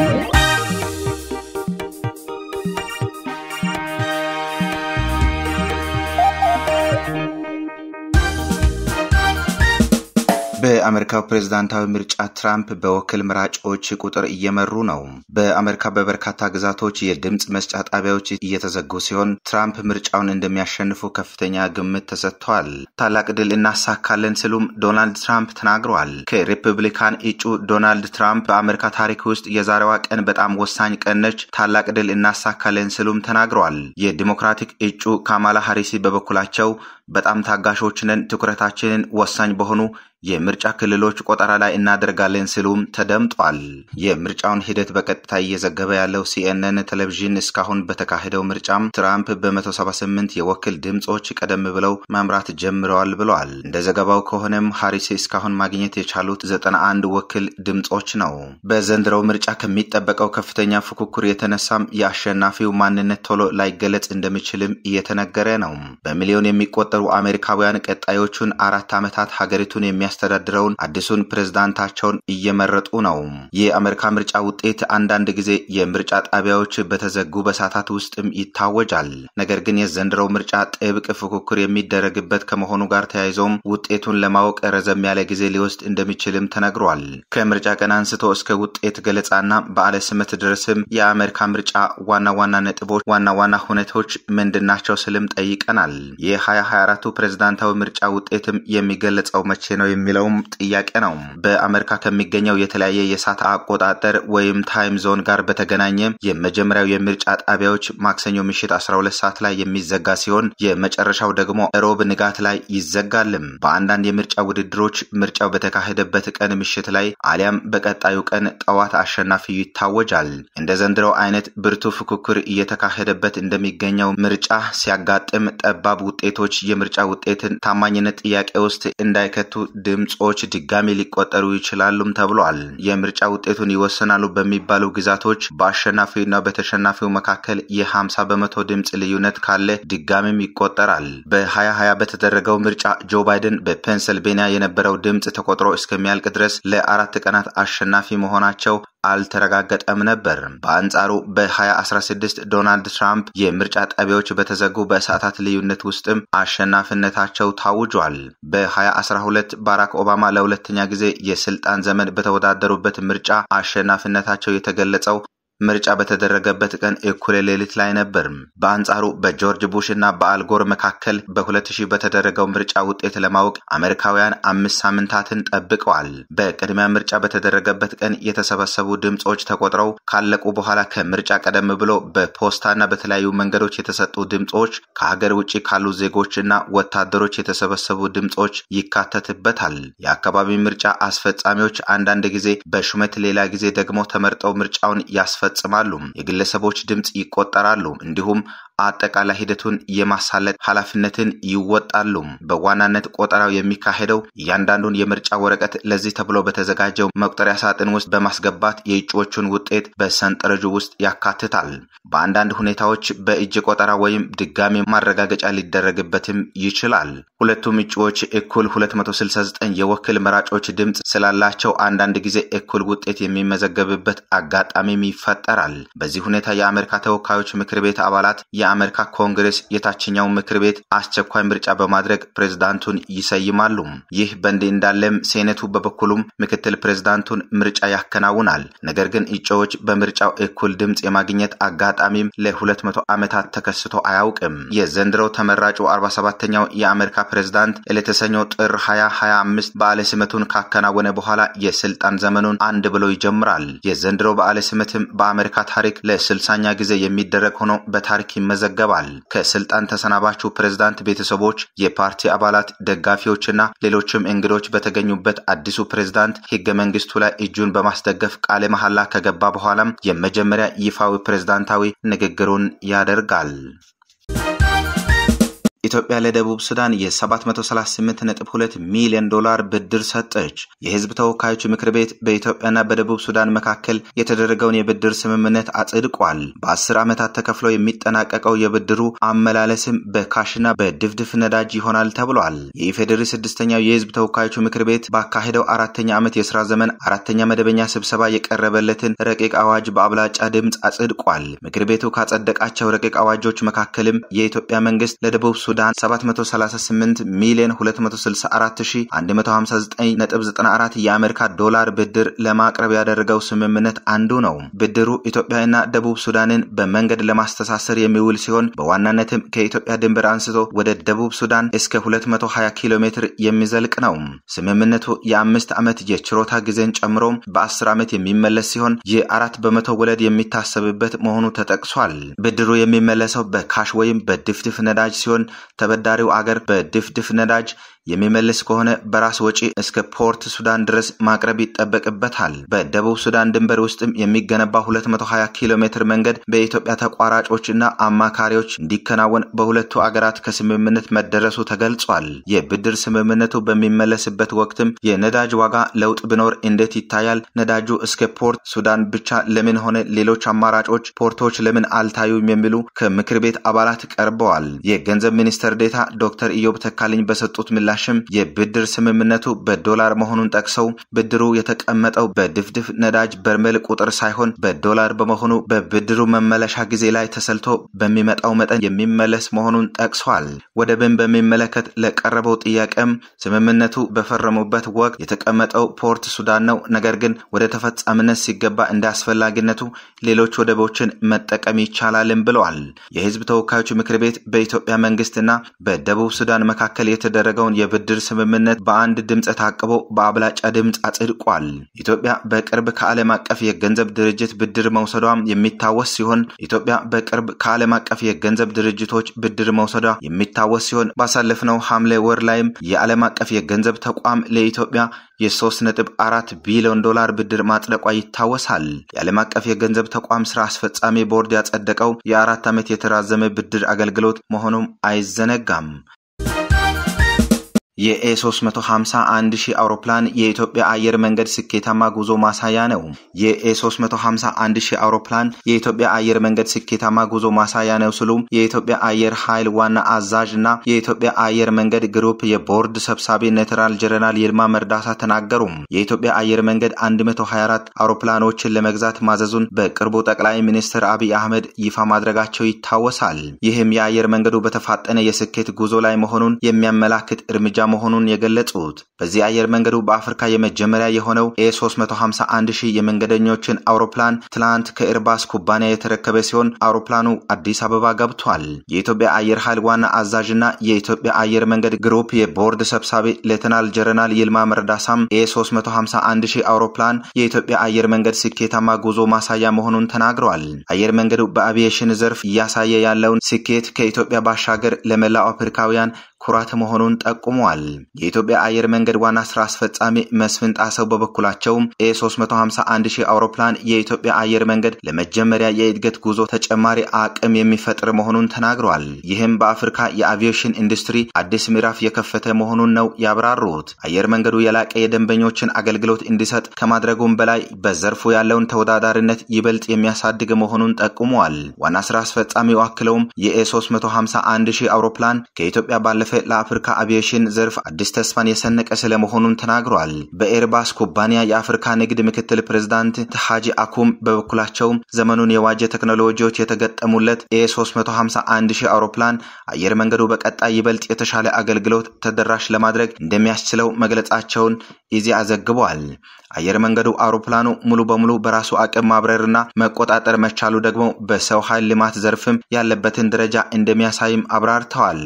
Thank you. በአሜሪካው ፕሬዝዳንታዊ ምርጫ ትራምፕ በወክል መራጮች ቁጥር እየመሩ ነው። በአሜሪካ በበርካታ ግዛቶች የድምፅ መስጫ ጣቢያዎች እየተዘጉ ሲሆን ትራምፕ ምርጫውን እንደሚያሸንፉ ከፍተኛ ግምት ተሰጥቷል። ታላቅ ድል እናሳካለን ሲሉም ዶናልድ ትራምፕ ተናግረዋል። ከሪፐብሊካን እጩ ዶናልድ ትራምፕ በአሜሪካ ታሪክ ውስጥ የዛሬዋ ቀን በጣም ወሳኝ ቀን ነች፣ ታላቅ ድል እናሳካለን ሲሉም ተናግረዋል። የዲሞክራቲክ እጩ ካማላ ሀሪሲ በበኩላቸው በጣም ታጋሾች ነን፣ ትኩረታችንን ወሳኝ በሆኑ የምርጫ ክልሎች ቆጠራ ላይ እናደርጋለን ሲሉም ተደምጧል። የምርጫውን ሂደት በቀጥታ እየዘገበ ያለው ሲኤንኤን ቴሌቪዥን እስካሁን በተካሄደው ምርጫም ትራምፕ በ178 የወክል ድምፆች ቀደም ብለው መምራት ጀምረዋል ብለዋል። እንደ ዘገባው ከሆነም ሃሪስ እስካሁን ማግኘት የቻሉት 91 ወክል ድምፆች ነው። በዘንድሮው ምርጫ ከሚጠበቀው ከፍተኛ ፉክክር የተነሳም የአሸናፊው ማንነት ቶሎ ላይገለጽ እንደሚችልም እየተነገረ ነው። በሚሊዮን የሚቆጠሩ አሜሪካውያን ቀጣዮቹን አራት ዓመታት ሀገሪቱን የሚያ የሚያስተዳድረውን አዲሱን ፕሬዝዳንታቸውን እየመረጡ ነው። የአሜሪካ ምርጫ ውጤት አንዳንድ ጊዜ የምርጫ ጣቢያዎች በተዘጉ በሳታት ውስጥም ይታወጃል። ነገር ግን የዘንድሮው ምርጫ ጥብቅ ፉክክር የሚደረግበት ከመሆኑ ጋር ተያይዞም ውጤቱን ለማወቅ ረዘም ያለ ጊዜ ሊወስድ እንደሚችልም ተነግሯል። ከምርጫ ቀን አንስቶ እስከ ውጤት ገለጻና በዓለ ድረስም የአሜሪካ ምርጫ ዋና ዋና ነጥቦች፣ ዋና ዋና ሁነቶች ምንድናቸው ስልም ጠይቀናል። የ2024ቱ ፕሬዝዳንታዊ ምርጫ ውጤትም የሚገለጸው መቼ ነው የሚለውም ጥያቄ ነው። በአሜሪካ ከሚገኘው የተለያየ የሰዓት አቆጣጠር ወይም ታይም ዞን ጋር በተገናኘ የመጀመሪያው የምርጫ ጣቢያዎች ማክሰኞ ምሽት 12 ሰዓት ላይ የሚዘጋ ሲሆን የመጨረሻው ደግሞ ሮብ ንጋት ላይ ይዘጋልም። በአንዳንድ የምርጫ ውድድሮች ምርጫው በተካሄደበት ቀን ምሽት ላይ አሊያም በቀጣዩ ቀን ጠዋት አሸናፊ ይታወጃል። እንደ ዘንድሮው አይነት ብርቱ ፉክክር እየተካሄደበት እንደሚገኘው ምርጫ ሲያጋጥም ጠባብ ውጤቶች የምርጫ ውጤትን ታማኝነት ጥያቄ ውስጥ እንዳይከቱ ድምፆች ድጋሚ ሊቆጠሩ ይችላሉም ተብሏል። የምርጫ ውጤቱን ይወስናሉ በሚባሉ ግዛቶች በአሸናፊውና በተሸናፊው መካከል የ50 በመቶ ድምፅ ልዩነት ካለ ድጋሚም ይቆጠራል። በ2020 በተደረገው ምርጫ ጆ ባይደን በፔንሰልቬኒያ የነበረው ድምፅ ተቆጥሮ እስከሚያልቅ ድረስ ለአራት ቀናት አሸናፊ መሆናቸው አልተረጋገጠም ነበር። በአንጻሩ በ2016 ዶናልድ ትራምፕ የምርጫ ጣቢያዎች በተዘጉ በእሳታት ልዩነት ውስጥም አሸናፊነታቸው ታውጇል። በ2012 ባራክ ኦባማ ለሁለተኛ ጊዜ የስልጣን ዘመን በተወዳደሩበት ምርጫ አሸናፊነታቸው የተገለጸው ምርጫ በተደረገበት ቀን እኩለ ሌሊት ላይ ነበር። በአንጻሩ በጆርጅ ቡሽ እና በአልጎር መካከል በ2000 በተደረገው ምርጫ ውጤት ለማወቅ አሜሪካውያን አምስት ሳምንታትን ጠብቀዋል። በቅድሚያ ምርጫ በተደረገበት ቀን የተሰበሰቡ ድምፆች ተቆጥረው ካለቁ በኋላ ከምርጫ ቀደም ብሎ በፖስታና በተለያዩ መንገዶች የተሰጡ ድምፆች ከሀገር ውጭ ካሉ ዜጎች እና ወታደሮች የተሰበሰቡ ድምፆች ይካተትበታል። የአካባቢ ምርጫ አስፈጻሚዎች አንዳንድ ጊዜ በሹመት ሌላ ጊዜ ደግሞ ተመርጠው ምርጫውን ያስፈ ይፈጽማሉ፣ የግለሰቦች ድምፅ ይቆጠራሉ፣ እንዲሁም አጠቃላይ ሂደቱን የማሳለጥ ኃላፊነትን ይወጣሉ። በዋናነት ቆጠራው የሚካሄደው እያንዳንዱን የምርጫ ወረቀት ለዚህ ተብሎ በተዘጋጀው መቁጠሪያ ሳጥን ውስጥ በማስገባት የእጩዎቹን ውጤት በሰንጠረዡ ውስጥ ያካትታል። በአንዳንድ ሁኔታዎች በእጅ ቆጠራ ወይም ድጋሚ ማረጋገጫ ሊደረግበትም ይችላል። ሁለቱም እጩዎች እኩል 269 የወክል መራጮች ድምፅ ስላላቸው አንዳንድ ጊዜ እኩል ውጤት የሚመዘገብበት አጋጣሚም ይፈጠራል። በዚህ ሁኔታ የአሜሪካ ተወካዮች ምክር ቤት አባላት የ የአሜሪካ ኮንግሬስ የታችኛው ምክር ቤት አስቸኳይ ምርጫ በማድረግ ፕሬዝዳንቱን ይሰይማሉ። ይህ በእንዲህ እንዳለም ሴኔቱ በበኩሉም ምክትል ፕሬዝዳንቱን ምርጫ ያከናውናል። ነገር ግን እጩዎች በምርጫው እኩል ድምፅ የማግኘት አጋጣሚም ለ2ለ 200 ዓመታት ተከስቶ አያውቅም። የዘንድሮው ተመራጩ 47ኛው የአሜሪካ ፕሬዝዳንት ለተሰኘው ጥር 2025 በዓለ ስመቱን ካከናወነ በኋላ የስልጣን ዘመኑን አንድ ብሎ ይጀምራል። የዘንድሮው በዓለ ስመትም በአሜሪካ ታሪክ ለ60ኛ ጊዜ የሚደረግ ሆኖ በታሪክ ይመዘ ይመዘገባል። ከስልጣን ተሰናባቹ ፕሬዝዳንት ቤተሰቦች፣ የፓርቲ አባላት፣ ደጋፊዎችና ሌሎችም እንግዶች በተገኙበት አዲሱ ፕሬዝዳንት ህገ መንግስቱ ላይ እጁን በማስደገፍ ቃለ መሐላ ከገባ በኋላም የመጀመሪያ ይፋዊ ፕሬዝዳንታዊ ንግግሩን ያደርጋል። ኢትዮጵያ ለደቡብ ሱዳን የ738.2 ሚሊዮን ዶላር ብድር ሰጠች። የህዝብ ተወካዮች ምክር ቤት በኢትዮጵያና በደቡብ ሱዳን መካከል የተደረገውን የብድር ስምምነት አጽድቋል። በአስር ዓመታት ተከፍሎ የሚጠናቀቀው የብድሩ አመላለስም በካሽና በድፍድፍ ነዳጅ ይሆናል ተብሏል። የኢፌዴሪ ስድስተኛው የህዝብ ተወካዮች ምክር ቤት ባካሄደው አራተኛ ዓመት የስራ ዘመን አራተኛ መደበኛ ስብሰባ የቀረበለትን ረቂቅ አዋጅ በአብላጫ ድምፅ አጽድቋል። ምክር ቤቱ ካጸደቃቸው ረቂቅ አዋጆች መካከልም የኢትዮጵያ መንግስት ለደቡብ ሱዳን ሱዳን 738 ሚሊዮን 264159.94 የአሜሪካ ዶላር ብድር ለማቅረብ ያደረገው ስምምነት አንዱ ነው። ብድሩ ኢትዮጵያና ደቡብ ሱዳንን በመንገድ ለማስተሳሰር የሚውል ሲሆን በዋናነትም ከኢትዮጵያ ድንበር አንስቶ ወደ ደቡብ ሱዳን እስከ 220 ኪሎ ሜትር የሚዘልቅ ነው። ስምምነቱ የአምስት ዓመት የችሮታ ጊዜን ጨምሮ በ10 ዓመት የሚመለስ ሲሆን የአራት በመቶ ወለድ የሚታሰብበት መሆኑ ተጠቅሷል። ብድሩ የሚመለሰው በካሽ ወይም በድፍድፍ ነዳጅ ሲሆን ተበዳሪው አገር በድፍድፍ ነዳጅ የሚመልስ ከሆነ በራስ ወጪ እስከ ፖርት ሱዳን ድረስ ማቅረብ ይጠበቅበታል። በደቡብ ሱዳን ድንበር ውስጥም የሚገነባ 220 ኪሎ ሜትር መንገድ በኢትዮጵያ ተቋራጮችና አማካሪዎች እንዲከናወን በሁለቱ አገራት ከስምምነት መደረሱ ተገልጿል። የብድር ስምምነቱ በሚመለስበት ወቅትም የነዳጅ ዋጋ ለውጥ ብኖር እንዴት ይታያል? ነዳጁ እስከ ፖርት ሱዳን ብቻ ለምን ሆነ? ሌሎች አማራጮች ፖርቶች ለምን አልታዩም? የሚሉ ከምክር ቤት አባላት ቀርበዋል። የገንዘብ ሚኒስትር ዴታ ዶክተር ኢዮብ ተካልኝ በሰጡት ምላ ምላሽም የብድር ስምምነቱ በዶላር መሆኑን ጠቅሰው ብድሩ የተቀመጠው በድፍድፍ ነዳጅ በርሜል ቁጥር ሳይሆን በዶላር በመሆኑ በብድሩ መመለሻ ጊዜ ላይ ተሰልቶ በሚመጣው መጠን የሚመለስ መሆኑን ጠቅሷል። ወደብን በሚመለከት ለቀረበው ጥያቄም ስምምነቱ በፈረሙበት ወቅት የተቀመጠው ፖርት ሱዳን ነው። ነገር ግን ወደ ተፈጻሚነት ሲገባ እንደ አስፈላጊነቱ ሌሎች ወደቦችን መጠቀም ይቻላልም ብለዋል። የህዝብ ተወካዮች ምክር ቤት በኢትዮጵያ መንግስትና በደቡብ ሱዳን መካከል የተደረገውን የብድር ስምምነት በአንድ ድምፅ ታቅቦ በአብላጫ ድምፅ አጽድቋል። ኢትዮጵያ በቅርብ ከዓለም አቀፍ የገንዘብ ድርጅት ብድር መውሰዷ የሚታወስ ሲሆን ኢትዮጵያ በቅርብ ከዓለም አቀፍ የገንዘብ ድርጅቶች ብድር መውሰዷ የሚታወስ ሲሆን ባሳለፍነው ሐምሌ ወር ላይም የዓለም አቀፍ የገንዘብ ተቋም ለኢትዮጵያ የ3.4 ቢሊዮን ዶላር ብድር ማጽደቋ ይታወሳል። የዓለም አቀፍ የገንዘብ ተቋም ስራ አስፈጻሚ ቦርድ ያጸደቀው የአራት ዓመት የተራዘመ ብድር አገልግሎት መሆኑም አይዘነጋም። የኤ351 ሺህ አውሮፕላን የኢትዮጵያ አየር መንገድ ስኬታማ ጉዞ ማሳያ ነው። የኤ351 ሺህ አውሮፕላን የኢትዮጵያ አየር መንገድ ስኬታማ ጉዞ ማሳያ ነው ሲሉ የኢትዮጵያ አየር ኃይል ዋና አዛዥ እና የኢትዮጵያ አየር መንገድ ግሩፕ የቦርድ ሰብሳቢ ኔትራል ጀነራል ይልማ መርዳሳ ተናገሩ። የኢትዮጵያ አየር መንገድ 124 አውሮፕላኖችን ለመግዛት ማዘዙን በቅርቡ ጠቅላይ ሚኒስትር አብይ አህመድ ይፋ ማድረጋቸው ይታወሳል። ይህም የአየር መንገዱ በተፋጠነ የስኬት ጉዞ ላይ መሆኑን የሚያመላክት እርምጃ መሆኑን የገለጹት በዚህ አየር መንገዱ በአፍሪካ የመጀመሪያ የሆነው ኤ351 ሺህ የመንገደኞችን አውሮፕላን ትላንት ከኤርባስ ኩባንያ የተረከበ ሲሆን አውሮፕላኑ አዲስ አበባ ገብቷል። የኢትዮጵያ አየር ኃይል ዋና አዛዥና የኢትዮጵያ አየር መንገድ ግሩፕ የቦርድ ሰብሳቢ ሌተናል ጀረናል ይልማ መረዳሳም ኤ351 ሺህ አውሮፕላን የኢትዮጵያ አየር መንገድ ስኬታማ ጉዞ ማሳያ መሆኑን ተናግረዋል። አየር መንገዱ በአቪዬሽን ዘርፍ እያሳየ ያለውን ስኬት ከኢትዮጵያ ባሻገር ለመላው አፍሪካውያን ኩራት መሆኑን ጠቁመዋል። የኢትዮጵያ አየር መንገድ ዋና ስራ አስፈጻሚ መስፍን ጣሰው በበኩላቸው ኤ351 ሺህ አውሮፕላን የኢትዮጵያ አየር መንገድ ለመጀመሪያ የእድገት ጉዞ ተጨማሪ አቅም የሚፈጥር መሆኑን ተናግረዋል። ይህም በአፍሪካ የአቪዬሽን ኢንዱስትሪ አዲስ ምዕራፍ የከፈተ መሆኑን ነው ያብራሩት። አየር መንገዱ የላቀ የደንበኞችን አገልግሎት እንዲሰጥ ከማድረጉም በላይ በዘርፉ ያለውን ተወዳዳሪነት ይበልጥ የሚያሳድግ መሆኑን ጠቁመዋል። ዋና ስራ አስፈጻሚው አክለውም የኤ351 ሺህ አውሮፕላን ከኢትዮጵያ ባለፈ ዘርፍ ለአፍሪካ አቪዬሽን ዘርፍ አዲስ ተስፋን የሰነቀ ስለመሆኑም ተናግሯል። በኤርባስ ኩባንያ የአፍሪካ ንግድ ምክትል ፕሬዝዳንት ሀጂ አኩም በበኩላቸው ዘመኑን የዋጀ ቴክኖሎጂዎች የተገጠሙለት ኤ351 ሺህ አውሮፕላን አየር መንገዱ በቀጣይ ይበልጥ የተሻለ አገልግሎት ተደራሽ ለማድረግ እንደሚያስችለው መግለጻቸውን ኢዜአ ዘግቧል። አየር መንገዱ አውሮፕላኑ ሙሉ በሙሉ በራሱ አቅም ማብረርና መቆጣጠር መቻሉ ደግሞ በሰው ኃይል ልማት ዘርፍም ያለበትን ደረጃ እንደሚያሳይም አብራርተዋል።